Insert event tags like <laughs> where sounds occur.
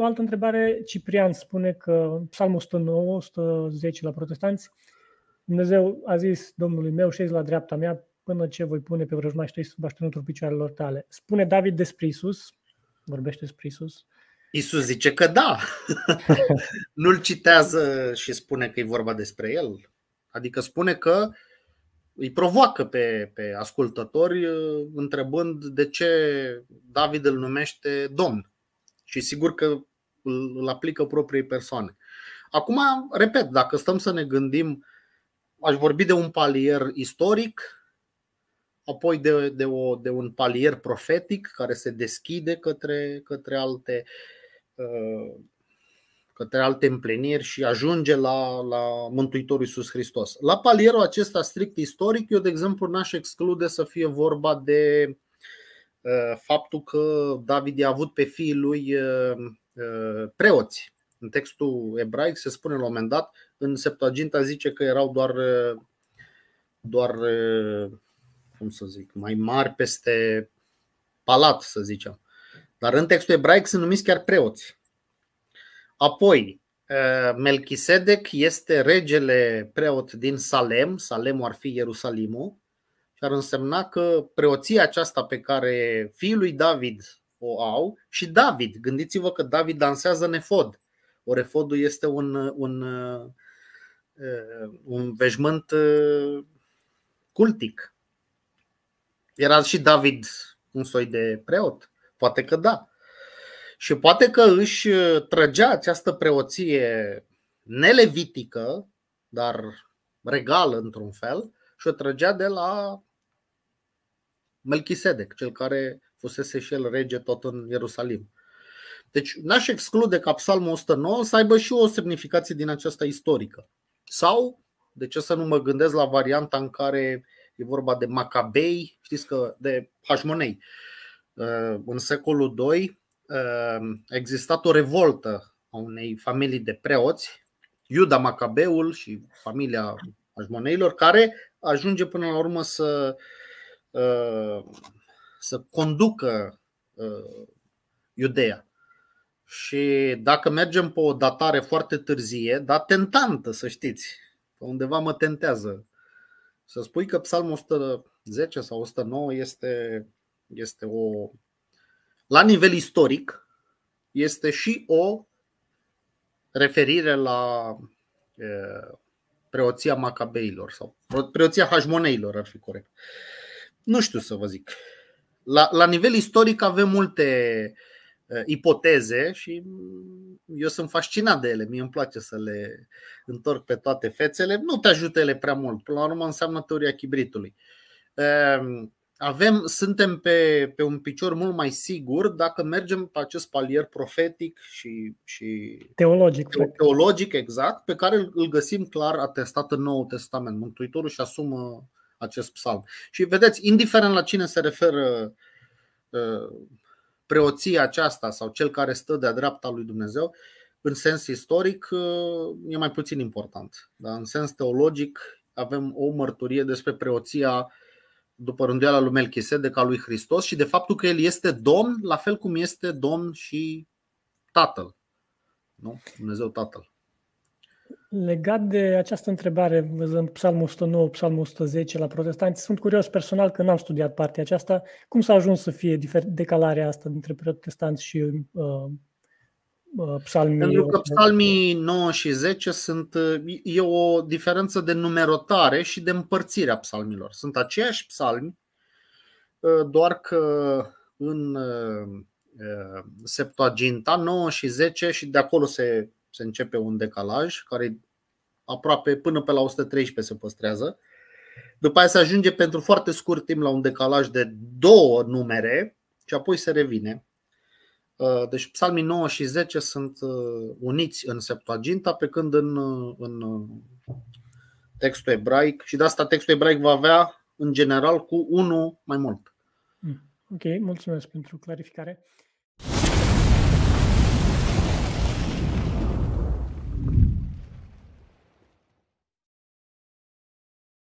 o altă întrebare. Ciprian spune că Psalmul 109, 110 la protestanți, Dumnezeu a zis Domnului meu, șezi la dreapta mea până ce voi pune pe vrăjmași tăi sub așternutul picioarelor tale. Spune David despre Isus, vorbește despre Isus. Isus zice că da. <laughs> Nu-l citează și spune că e vorba despre el. Adică spune că îi provoacă pe, pe ascultători uh, întrebând de ce David îl numește Domn. Și sigur că îl aplică propriei persoane. Acum, repet, dacă stăm să ne gândim, aș vorbi de un palier istoric, apoi de, de, o, de un palier profetic care se deschide către, către alte uh, către alte împliniri și ajunge la, la Mântuitorul Iisus Hristos. La palierul acesta strict istoric, eu de exemplu n-aș exclude să fie vorba de Uh, faptul că David i-a avut pe fiii lui uh, uh, preoți. În textul ebraic se spune la un moment dat, în Septuaginta zice că erau doar, doar cum să zic, mai mari peste palat, să zicem. Dar în textul ebraic sunt numiți chiar preoți. Apoi, Melchisedec este regele preot din Salem, Salemul ar fi Ierusalimul, care ar însemna că preoția aceasta pe care fiul lui David o au și David, gândiți-vă că David dansează nefod. orefodul este un, un, uh, un veșmânt uh, cultic. Era și David un soi de preot? Poate că da. Și poate că își uh, trăgea această preoție nelevitică, dar regală într-un fel, și o trăgea de la Melchisedec, cel care fusese și el rege tot în Ierusalim. Deci n-aș exclude ca psalmul 109 să aibă și o semnificație din aceasta istorică. Sau, de ce să nu mă gândesc la varianta în care e vorba de Macabei, știți că de Hașmonei. Uh, în secolul II uh, a existat o revoltă a unei familii de preoți, Iuda Macabeul și familia Hașmoneilor, care ajunge până la urmă să uh, Uh, să conducă uh, Iudeea. Și dacă mergem pe o datare foarte târzie, dar tentantă, să știți, pe undeva mă tentează să spui că Psalmul 110 sau 109 este, este o. La nivel istoric, este și o referire la uh, preoția Macabeilor sau preoția Hajmoneilor, ar fi corect nu știu să vă zic. La, la nivel istoric avem multe uh, ipoteze și eu sunt fascinat de ele. Mie îmi place să le întorc pe toate fețele. Nu te ajută ele prea mult. Până la urmă înseamnă teoria chibritului. Uh, avem, suntem pe, pe un picior mult mai sigur dacă mergem pe acest palier profetic și, și teologic, teologic, exact, pe care îl, îl găsim clar atestat în Noul Testament. Mântuitorul și asumă acest psalm. Și vedeți, indiferent la cine se referă uh, preoția aceasta sau cel care stă de-a dreapta lui Dumnezeu, în sens istoric uh, e mai puțin important. Dar în sens teologic avem o mărturie despre preoția după rânduiala lui Melchisedec a lui Hristos și de faptul că el este domn, la fel cum este domn și tatăl. Nu? Dumnezeu tatăl. Legat de această întrebare, văzând Psalmul 109, Psalmul 110 la protestanți, sunt curios personal că n-am studiat partea aceasta. Cum s-a ajuns să fie decalarea asta dintre protestanți și uh, uh, psalmii? Pentru că psalmii 9 și 10 sunt, uh, e o diferență de numerotare și de împărțire a psalmilor. Sunt aceiași psalmi, uh, doar că în uh, Septuaginta 9 și 10 și de acolo se se începe un decalaj care aproape până pe la 113 se păstrează. După aia se ajunge pentru foarte scurt timp la un decalaj de două numere și apoi se revine. Uh, deci psalmii 9 și 10 sunt uh, uniți în Septuaginta, pe când în, uh, în textul ebraic și de asta textul ebraic va avea în general cu unul mai mult. Mm. Ok, mulțumesc pentru clarificare.